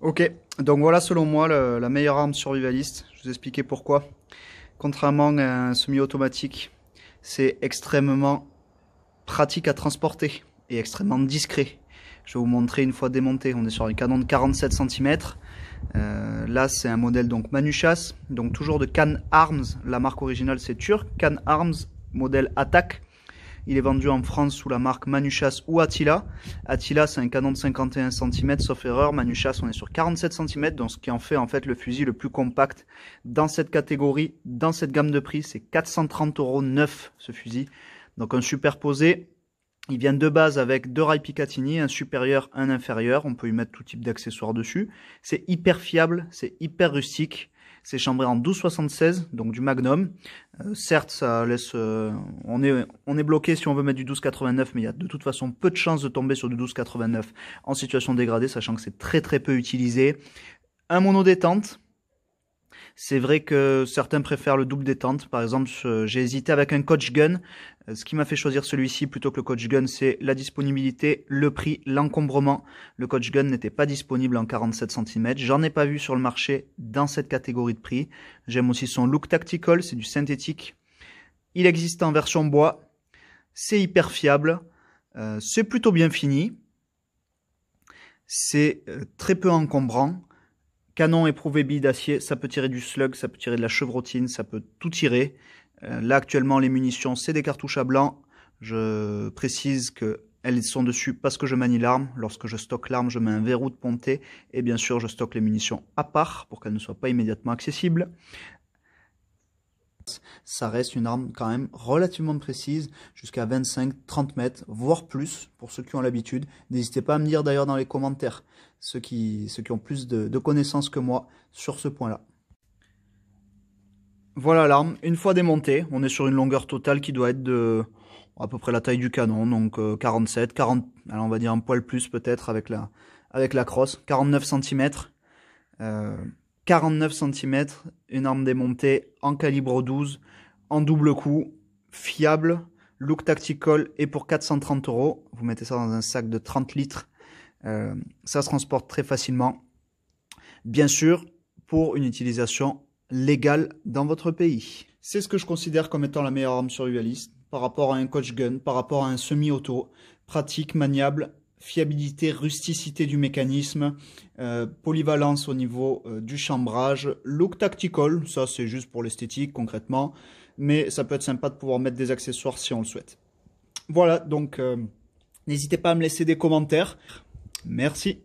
Ok, donc voilà selon moi la meilleure arme survivaliste. Je vous expliquais pourquoi. Contrairement à un semi-automatique, c'est extrêmement pratique à transporter et extrêmement discret. Je vais vous montrer une fois démonté. On est sur un canon de 47 cm. Euh, là, c'est un modèle donc Manuchas, donc toujours de Can Arms. La marque originale c'est turc. Can Arms, modèle attaque. Il est vendu en France sous la marque Manuchas ou Attila. Attila, c'est un canon de 51 cm, sauf erreur. Manuchas, on est sur 47 cm, donc ce qui en fait en fait le fusil le plus compact dans cette catégorie, dans cette gamme de prix. C'est 430 euros neuf ce fusil. Donc un superposé. Il vient de base avec deux rails Picatinny, un supérieur, un inférieur. On peut y mettre tout type d'accessoires dessus. C'est hyper fiable, c'est hyper rustique. C'est chambré en 12,76, donc du Magnum. Euh, certes, ça laisse, euh, on est, on est bloqué si on veut mettre du 12,89, mais il y a de toute façon peu de chances de tomber sur du 12,89 en situation dégradée, sachant que c'est très très peu utilisé. Un mono détente, c'est vrai que certains préfèrent le double détente. Par exemple, j'ai hésité avec un coach gun. Euh, ce qui m'a fait choisir celui-ci plutôt que le coach gun, c'est la disponibilité, le prix, l'encombrement. Le coach gun n'était pas disponible en 47 cm. J'en ai pas vu sur le marché dans cette catégorie de prix. J'aime aussi son look tactical, c'est du synthétique. Il existe en version bois. C'est hyper fiable. Euh, c'est plutôt bien fini. C'est euh, très peu encombrant. Canon éprouvé bille d'acier, ça peut tirer du slug, ça peut tirer de la chevrotine, ça peut tout tirer. Euh, là actuellement les munitions c'est des cartouches à blanc. Je précise que elles sont dessus parce que je manie l'arme. Lorsque je stocke l'arme, je mets un verrou de pontée et bien sûr je stocke les munitions à part pour qu'elles ne soient pas immédiatement accessibles ça reste une arme quand même relativement précise, jusqu'à 25, 30 mètres, voire plus, pour ceux qui ont l'habitude. N'hésitez pas à me dire d'ailleurs dans les commentaires, ceux qui, ceux qui ont plus de, connaissances que moi sur ce point-là. Voilà l'arme, une fois démontée, on est sur une longueur totale qui doit être de à peu près la taille du canon, donc 47, euh, 40, alors on va dire un poil plus peut-être avec la, avec la crosse, 49 cm. Euh, 49 cm, une arme démontée en calibre 12, en double coup, fiable, look tactical et pour 430 euros. Vous mettez ça dans un sac de 30 litres. Euh, ça se transporte très facilement. Bien sûr, pour une utilisation légale dans votre pays. C'est ce que je considère comme étant la meilleure arme sur Ualis par rapport à un coach gun, par rapport à un semi-auto, pratique, maniable fiabilité, rusticité du mécanisme, euh, polyvalence au niveau euh, du chambrage, look tactical, ça c'est juste pour l'esthétique concrètement, mais ça peut être sympa de pouvoir mettre des accessoires si on le souhaite. Voilà, donc euh, n'hésitez pas à me laisser des commentaires. Merci.